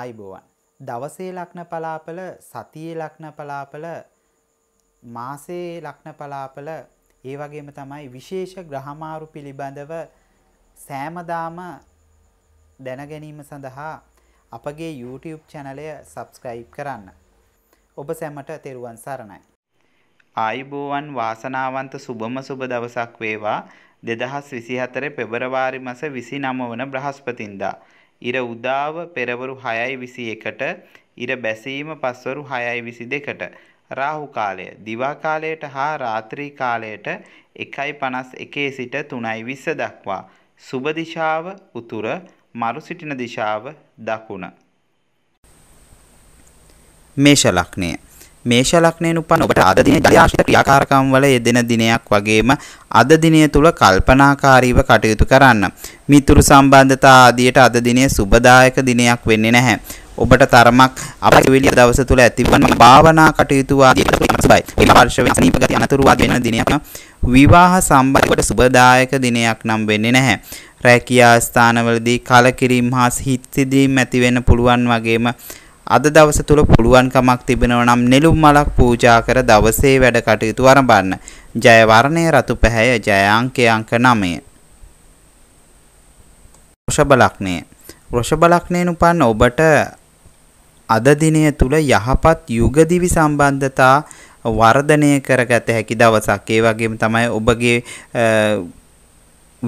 ආයිබෝවන් දවසේ ලක්න පලාපල සතියේ ලක්න පලාපල මාසේ ලක්න පලාපල ඒ වගේම තමයි විශේෂ ග්‍රහමාරු පිළිබඳව සෑමදාම දැනගැනීම සඳහා අපගේ YouTube චැනලය සබස්ක්‍රයිබ් කරන්න. ඔබ සැමට තෙරුවන් සරණයි. ආයිබෝවන් වාසනාවන්ත සුබම සුබ දවසක් වේවා දෙදහස් විසිහතර පෙබරවාරි මස විසි නමවන බ්‍රහස්පතින්දා. ඉර උදාව පෙරවරු 6:21ට ඉර බැසීම පස්වරු 6:22ට රාහු කාලය දිවා කාලයට හා රාත්‍රී කාලයට 1:51 සිට 3:20 දක්වා සුබ දිශාව උතුර මරු සිටින දිශාව දකුණ මේෂ ලක්ෂණය මේෂ ලග්නයෙන් උපන් ඔබට අද දිනේ දයාශිත ක්‍රියාකාරකම් වල යෙදෙන දිනයක් වගේම අද දිනය තුල කල්පනාකාරීව කටයුතු කරන්න. මිතුරු සම්බන්ධතා ආදියට අද දිනේ සුබදායක දිනයක් වෙන්නේ නැහැ. ඔබට තරමක් අපරිවිලිය දවස තුල ඇතිවන භාවනා කටයුතු ආදී ප්‍රතිපලයි. ඒ වර්ෂ වෙනසනීප ගති අනතුරු ආදී වෙන දිනයක් විවාහ සම්බන්ධවට සුබදායක දිනයක් නම් වෙන්නේ නැහැ. රැකියා ස්ථානවලදී කලකිරීම හා හිත් සිදීම් ඇති වෙන්න පුළුවන් වගේම අද දවස තුල පුළුවන් කමක් තිබෙනවා නම් නෙළුම් මලක් පූජා කර දවසේ වැඩ කටයුතු ආරම්භන්න. ජය වර්ණය රතු පැහැය ජය අංකය අංක 9. වෘෂභ ලග්නය. වෘෂභ ලග්නයෙන් උපන් ඔබට අද දිනය තුල යහපත් යුග දිවි සම්බන්ධතා වර්ධනය කරගත හැකි දවසක්. ඒ වගේම තමයි ඔබගේ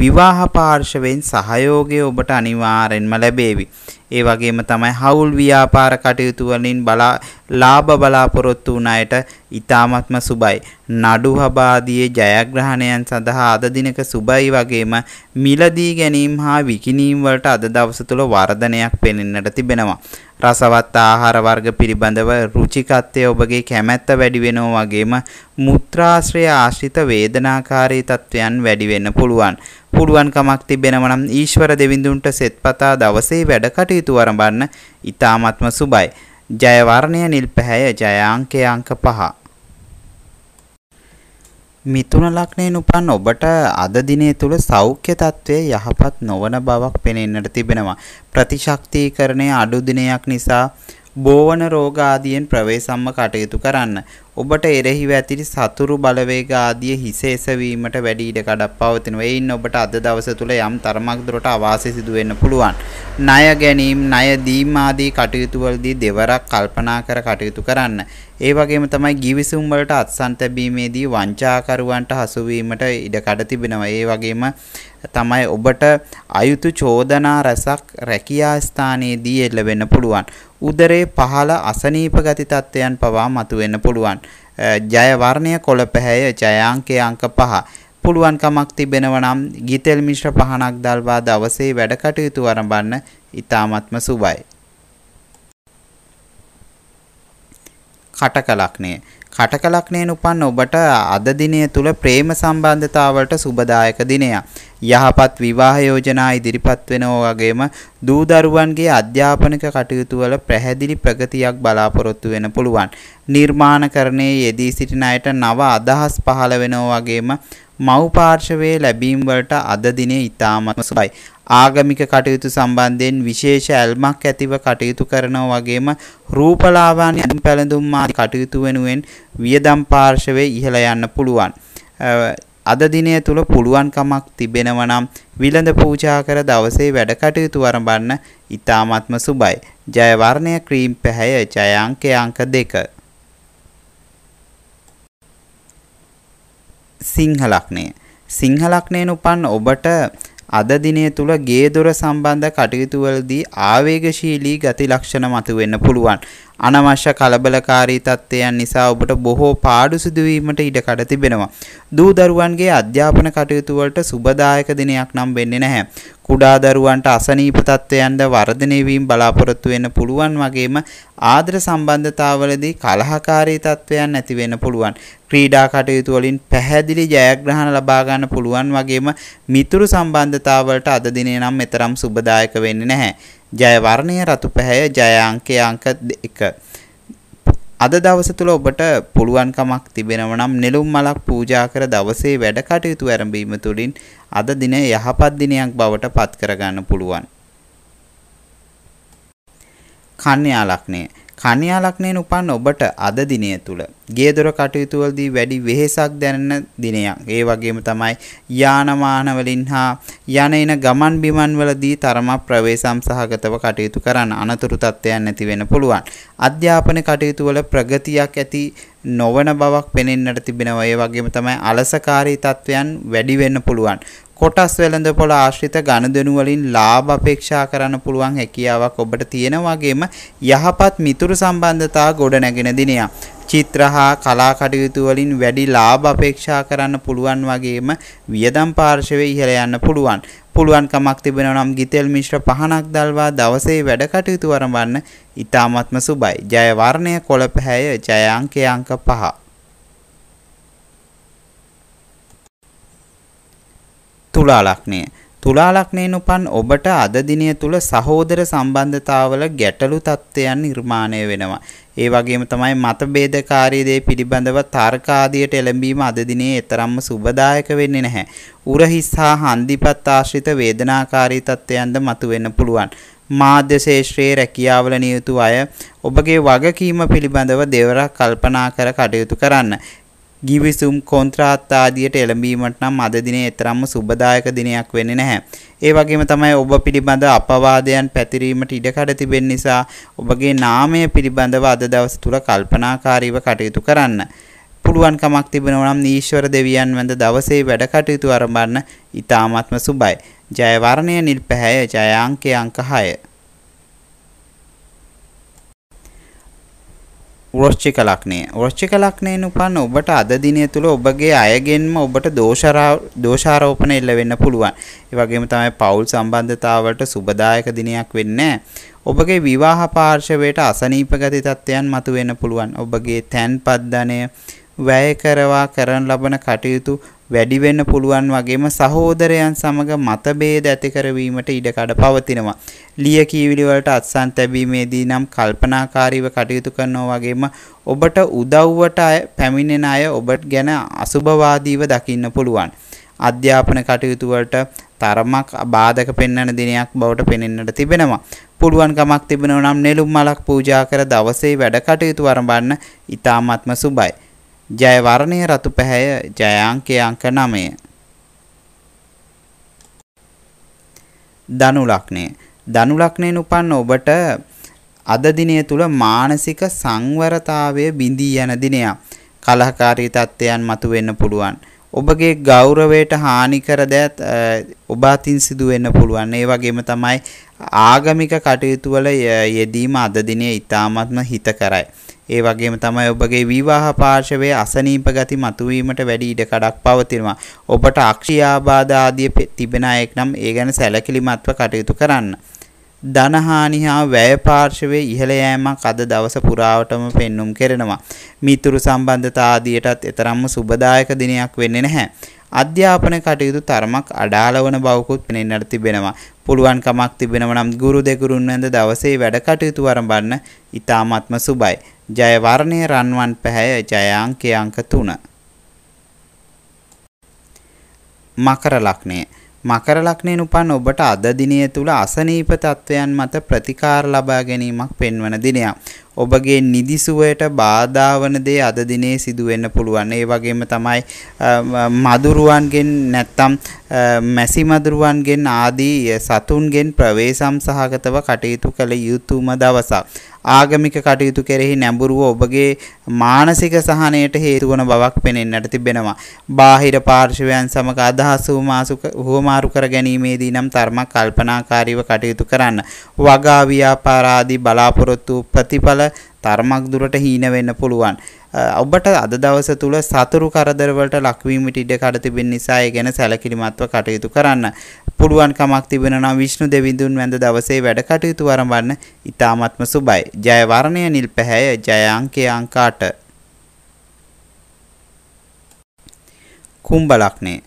විවාහ පාර්ශවයෙන් සහයෝගය ඔබට අනිවාර්යෙන්ම ලැබේවි. ඒ වගේම තමයි හවුල් ව්‍යාපාර කටයුතු වලින් බලා ලාභ බලාපොරොත්තු වුණ අයට ඊ타මත්ම සුබයි. නඩු හබාදියේ ජයග්‍රහණයන් සඳහා අද දිනක සුබයි වගේම මිලදී ගැනීම හා විකිණීම් වලට අද දවස තුල වර්ධනයක් පෙනෙන්නට තිබෙනවා. රසවත් ආහාර වර්ග පිළිබඳව රුචිකත්වය ඔබගේ කැමැත්ත වැඩි වෙනවා වගේම මුත්‍රාශ්‍රය ආශ්‍රිත වේදනාකාරී තත්වයන් වැඩි වෙන්න පුළුවන්. පුළුවන්කමක් තිබෙනවා නම් ඊශ්වර දෙවිඳුන්ට සෙත්පතා දවසේ වැඩ කටයුතු ආරම්භන්න ඊ타මත්ම සුබයි. ජය වර්ණය නිල් පැහැය ජය අංකය අංක 5 මිතුන ලග්නයෙන් උපන් ඔබට අද දිනය තුල සෞඛ්‍ය తත්වයේ යහපත් නොවන බවක් පෙනෙන්නට තිබෙනවා ප්‍රතිශක්තිකරණයේ අඩු දිනයක් නිසා බෝවන රෝග ආදියෙන් ප්‍රවේසම්ම කටයුතු කරන්න. ඔබට එරෙහිව ඇති සතුරු බලවේග ආදිය හිස එසවීමට වැඩි ඉඩ කඩක් පවතිනවා. එයින් ඔබට අද දවස තුල යම් තරමක් දුරට අවාසි සිදු වෙන්න පුළුවන්. ණය ගැනීම, ණය දීම ආදී කටයුතු වලදී දෙවරක් කල්පනා කර කටයුතු කරන්න. ඒ වගේම තමයි givisum වලට අත්සන් තැබීමේදී වංචාකරුවන්ට හසු වීමට ඉඩ කඩ තිබෙනවා. ඒ වගේම තමයි ඔබට අයුතු චෝදනා රසක් රැකියා ස්ථානයේදී එල්ල වෙන්න පුළුවන්. උදරයේ පහළ අසනීප ගති තත්ත්වයන් පවා මතුවෙන්න පුළුවන්. ජය වර්ණය කොළ පැහැය ජය අංකය අංක 5. පුළුවන්කමක් තිබෙනවා නම් ගිතෙල් මිශ්‍ර පහනක් දල්වා දවසේ වැඩ කටයුතු ආරම්භන්න ඉතාමත්ම සුබයි. කටකලක්නේ කටකලක්නයෙන් උපන් ඔබට අද දිනය තුල ප්‍රේම සම්බන්ධතාවලට සුබදායක දිනයක්. යහපත් විවාහ යෝජනා ඉදිරිපත් වෙනා වගේම දූ දරුවන්ගේ අධ්‍යාපනික කටයුතු වල පැහැදිලි ප්‍රගතියක් බලාපොරොත්තු වෙන්න පුළුවන්. නිර්මාණකරණයේ යෙදී සිටින අයට නව අදහස් පහළ වෙනා වගේම මව් පාර්ශවයේ ලැබීම් වලට අද දිනේ ඉතාමත්ම සුබයි. ආගමික කටයුතු සම්බන්ධයෙන් විශේෂ ඇල්මක් ඇතිව කටයුතු කරනවා වගේම රූපලාවන්‍ය පැලඳුම් ආදී කටයුතු වෙනුවෙන් වියදම් පාර්ශවයේ ඉහළ යන්න පුළුවන්. අද දිනය තුල පුළුවන්කමක් තිබෙනවා නම් විලඳ පූජා කර දවසේ වැඩ කටයුතු ආරම්භන්න ඉතාමත්ම සුබයි. ජය වර්ණය ක්‍රීම් පැහැය ජය අංකය අංක 2 සිංහලක්නේ සිංහලක්නයෙන් උපන් ඔබට අද දිනය තුල ගේ දොර සම්බන්ධ කටයුතු වලදී ආවේගශීලී ගති ලක්ෂණ මතුවෙන්න පුළුවන්. අනවශ්‍ය කලබලකාරී තත්ත්වයන් නිසා ඔබට බොහෝ පාඩු සිදුවීමට ඉඩකඩ තිබෙනවා. දූ දරුවන්ගේ අධ්‍යාපන කටයුතු වලට සුබදායක දිනයක් නම් වෙන්නේ නැහැ. කුඩා දරුවන්ට අසනීප තත්ත්වයන්ද වර්ධනය වීම බලාපොරොත්තු වෙන්න පුළුවන් වගේම ආදර සම්බන්ධතාවලදී කලහකාරී තත්ත්වයන් ඇති වෙන්න පුළුවන්. ක්‍රීඩා කටයුතු වලින් පැහැදිලි ජයග්‍රහණ ලබා ගන්න පුළුවන් වගේම මිතුරු සම්බන්ධතාවලට අද දිනේ නම් මෙතරම් සුබදායක වෙන්නේ නැහැ. ජය වර්ණය රතු පැහැය ජය අංකය අංක 1 අද දවස තුල ඔබට පුළුවන්කමක් තිබෙනවා නම් නෙළුම් මලක් පූජා කර දවසේ වැඩ කටයුතු ආරම්භීම තුළින් අද දිනය යහපත් දිනයක් බවට පත් කරගන්න පුළුවන්. කන්‍යා ලග්නය කන්‍යා ලග්නයෙන් උපන් ඔබට අද දිනය තුල ගේදොර කටයුතුවලදී වැඩි වෙහෙසක් දැනෙන දිනයක්. ඒ වගේම තමයි යානවාහන වලින් හා යන එන ගමන් බිමන් වලදී තරම ප්‍රවේසම් සහගතව කටයුතු කරන්න අනතුරු තත්ත්වයන් ඇති වෙන්න පුළුවන්. අධ්‍යාපන කටයුතු වල ප්‍රගතියක් ඇති නොවන බවක් පෙනෙන්නට තිබෙනවා. ඒ වගේම තමයි අලසකාරී තත්ත්වයන් වැඩි වෙන්න පුළුවන්. කොටස් වෙළඳ පොළ ආශ්‍රිත ගණදෙනු වලින් ලාභ අපේක්ෂා කරන්න පුළුවන් හැකියාවක් ඔබට තියෙන වගේම යහපත් මිතු මිතුරු සම්බන්ධතා ගොඩ නැගෙන දිනයක්. චිත්‍ර හා කලා කටයුතු වලින් වැඩි ලාභ අපේක්ෂා කරන්න පුළුවන් වගේම වියදම් පාර්ශවයේ ඉහළ යන්න පුළුවන්. පුළුවන්කමක් තිබෙනවා නම් ගිතෙල් මිශ්‍ර පහනක් දල්වා දවසේ වැඩ කටයුතු වරඹන්න ඉතාමත්ම සුබයි. ජය වර්ණය කොළ පැහැය ජය අංකය අංක 5. තුලා ලක්ෂණය තුලා ලග්නයෙන් උපන් ඔබට අද දිනය තුල සහෝදර සම්බන්ධතාවල ගැටලු තත්ත්වයන් නිර්මාණය වෙනවා. ඒ වගේම තමයි මතභේදකාරී දේ පිළිබඳව තර්ක ආදියට එළඹීම අද දිනේ තරම්ම සුබදායක වෙන්නේ නැහැ. උරහිස් හා හන්දිපත් ආශ්‍රිත වේදනාකාරී තත්ත්වයන්ද මතුවෙන්න පුළුවන්. මාධ්‍ය ශේෂ්ත්‍රයේ රැකියාවල නියුතු අය ඔබගේ වගකීම පිළිබඳව දෙවරක් කල්පනා කර කටයුතු කරන්න. ගිවිසුම් කොන්ත්‍රාත් ආදියට එළඹීමට නම් අද දිනේ තරම්ම සුබදායක දිනයක් වෙන්නේ නැහැ. ඒ වගේම තමයි ඔබ පිළිබඳ අපවාදයන් පැතිරීමට ඉඩකඩ තිබෙන නිසා ඔබගේ නාමය පිළිබඳව අද දවස තුල කල්පනාකාරීව කටයුතු කරන්න. පුළුවන් කමක් තිබෙනවා නම් ඊශ්වර දෙවියන් වැඳ දවසේ වැඩ කටයුතු ආරම්භන්න ඉතාමත්ම සුබයි. ජය වර්ණය නිල් පැහැය ජය අංකය අංක 6. වෘශ්චික ලක්ෂණය. වෘශ්චික ලක්ෂණයෙන් උපන් ඔබට අද දිනය තුල ඔබගේ අයගෙන්ම ඔබට දෝෂාරෝපණ එල්ල වෙන්න පුළුවන්. ඒ වගේම තමයි පෞල් සම්බන්ධතාවලට සුබදායක දිනයක් වෙන්නේ ඔබගේ විවාහ පාර්ශවයට අසනීප ගති තත්ත්වයන් මතුවෙන්න පුළුවන්. ඔබගේ තැන්පත් ධනය වැය කරවා කරන ලබන කටයුතු වැඩි වෙන්න පුළුවන් වගේම සහෝදරයන් සමග මතභේද ඇති කරවීමට ඉඩකඩ පවතිනවා. ලිය කියවිලි වලට අත්සන් තැබීමේදී නම් කල්පනාකාරීව කටයුතු කරනවා වගේම ඔබට උදව්වට පැමිණෙන අය ඔබට ගැන අසුභවාදීව දකින්න පුළුවන්. අධ්‍යාපන කටයුතු වලට තරමක් බාධක පෙන්වන දිනයක් බවට පෙනෙන්නට තිබෙනවා. පුළුවන් කමක් තිබෙනවා නම් නෙළුම් මලක් පූජා කර දවසේ වැඩ කටයුතු ආරම්භන්න ඉතාමත්ම සුබයි. ජය වර්ණය රතු පැහැය ජය අංකය අංක 9 ධනු ලග්නය ධනු ලග්නයෙන් උපන්න ඔබට අද දිනය තුල මානසික සංවරතාවය බිඳී යන දිනයක් කලහකාරී තත්ත්වයන් මතුවෙන්න පුළුවන් ඔබගේ ගෞරවයට හානි කර දෙයක් ඔබ අතින් සිදු වෙන්න පුළුවන් ඒ වගේම තමයි ආගමික කටයුතු වල යෙදීම අද දිනයේ ඊටාත්ම හිත කරයි ඒ වගේම තමයි ඔබගේ විවාහ පාර්ශවයේ අසනීප ගති මතුවීමට වැඩි ඉඩකඩක් පවතිනවා. ඔබට අක්ෂිය ආබාධ ආදී තිබෙන අයෙක් නම් ඒ ගැන සැලකිලිමත්ව කටයුතු කරන්න. ධනහානි හා වැය පාර්ශවයේ ඉහළ යෑමක් අද දවස පුරාවටම පෙන්눔 කෙරෙනවා. මිතුරු සම්බන්ධතා ආදියටත් එතරම්ම සුබදායක දිනයක් වෙන්නේ නැහැ. අධ්‍යාපන කටයුතු තරමක් අඩාලවන බවකුත් පෙනෙන්නට තිබෙනවා. පුළුවන් කමක් තිබෙනවා නම් ගුරු දෙගුරුන් වැඳ දවසේ වැඩ කටයුතු ආරම්භන්න ඉතාමත්ම සුබයි. ජය වර්ණය රන්වන් පැහැය ජය අංකය අංක 3 මකර ලග්නය මකර ලග්නයෙන් උපන් ඔබට අද දිනය තුල අසනීප තත්වයන් මත ප්‍රතිකාර ලබා ගැනීමක් පෙන්වන දිනයක්. ඔබගේ නිදිසුවයට බාධා වන දේ අද දිනේ සිදු වෙන්න පුළුවන්. ඒ වගේම තමයි මදුරුවන්ගෙන් නැත්තම් මැසි මදුරුවන්ගෙන් ආදී සතුන්ගෙන් ප්‍රවේසම් සහගතව කටයුතු කළ යුතුම දවසක්. ආගමික කටයුතු කෙරෙහි නැඹුරුව ඔබගේ මානසික සහනයට හේතු වන බවක් පෙනෙන්නට තිබෙනවා. බාහිර පාර්ශවයන් සමග අදහස් හුවමාරු කර ගැනීමේදී නම් තර්මක් කල්පනාකාරීව කටයුතු කරන්න. වගා ව්‍යාපාර ආදී බලාපොරොත්තු ප්‍රතිඵල තර්මක් දුරට හීන වෙන්න පුළුවන්. ඔබට අද දවස තුළ සතුරු කරදරවලට ලක්වීමට ඉඩ කඩ තිබෙන නිසා ඒ ගැන සැලකිලිමත්ව කටයුතු කරන්න. පුළුවන් කමක් තිබෙනවා විෂ්ණු දෙවිඳුන් වැඳ දවසේ වැඩ කටයුතු ආරම්භන්න ඉතාමත්ම සුබයි. ජය වර්ණය නිල් පැහැය ජය අංකය අංක 8. කුම්බ ලග්නේ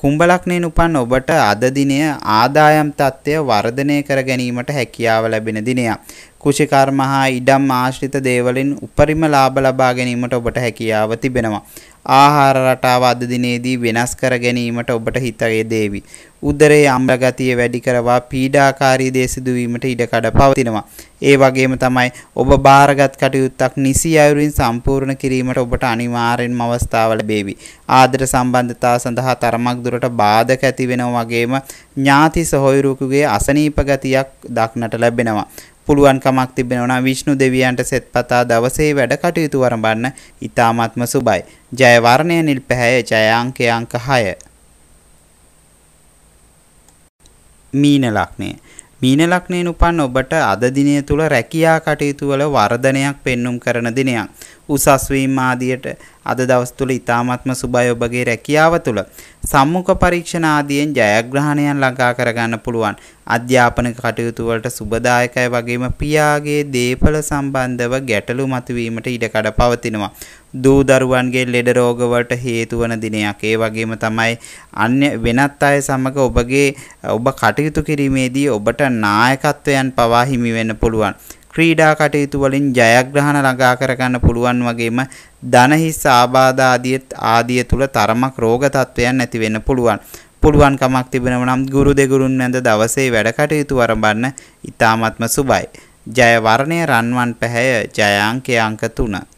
කුම්භලක්ෂණයෙන් උපන් ඔබට අද දිනය ආදායම් තත්ත්වය වර්ධනය කර ගැනීමට හැකියාව ලැබෙන දිනයක්. කුෂිකර්ම හා ඉඩම් ආශ්‍රිත දේවලින් උපරිම ලාභ ලබා ගැනීමට ඔබට හැකියාව තිබෙනවා. ආහාර රටාව අද දිනේදී වෙනස් කර ගැනීමට ඔබට හිත යෙදේවි. උදරයේ අම්ල ගතිය වැඩි කරවා පීඩාකාරී දේ සිදුවීමට ඉඩකඩ පවතිනවා. ඒ වගේම තමයි ඔබ බාරගත් කටයුත්තක් නිසි අයුරින් සම්පූර්ණ කිරීමට ඔබට අනිවාර්යෙන්ම අවස්ථාව ලැබේවි. ආදර සම්බන්ධතා සඳහා තරමක් දුරට බාධක ඇති වෙනවා වගේම ඥාති සහෝයුරුකුගේ අසනීප ගතියක් දක්නට ලැබෙනවා. පුළුවන්කමක් තිබෙනවා විෂ්ණු දෙවියන්ට සෙත්පතා දවසේ වැඩ කටයුතු වරඹන්න ඉතාමත්ම සුබයි. ජය වර්ණය නිල් පැහැය ජය අංකය අංක 6. මීන ලග්නය මීන ලග්නයෙන් උපන් ඔබට අද දිනය තුල රැකියා කටයුතු වල වර්ධනයක් පෙන්눔 කරන දිනයක්. උසස් වීම ආදියට අද දවස් තුල ඊ타ත්ම සුබයි ඔබගේ රැකියාව තුල. සම්මුඛ පරීක්ෂණ ආදියෙන් ජයග්‍රහණයන් ළඟා කරගන්න පුළුවන්. අධ්‍යාපනික කටයුතු වලට සුබදායකයි වගේම පියාගේ දේපල සම්බන්ධව ගැටලු මතුවීමට ඉඩකඩ පවතිනවා. දූ දරුවන්ගේ ලෙඩ රෝගවලට හේතු වන දිනයක්. ඒ වගේම තමයි අන්‍ය වෙනත් අය සමග ඔබගේ ඔබ කටයුතු කිරීමේදී ඔබට නායකත්වයන් පවා හිමි වෙන්න පුළුවන්. ක්‍රීඩා කටයුතු වලින් ජයග්‍රහණ ළඟා කරගන්න පුළුවන් වගේම ධන හිස් ආබාධ ආදී ආදිය තුල තරමක් රෝග තත්වයන් ඇති වෙන්න පුළුවන්. පුළුවන් කමක් තිබෙනවා නම් ගුරු දෙගුරුන් නැඳ දවසේ වැඩ කටයුතු ආරම්භන්න ඉතාමත්ම සුබයි. ජය වර්ණය රන්වන් පැහැය ජය අංකය අංක 3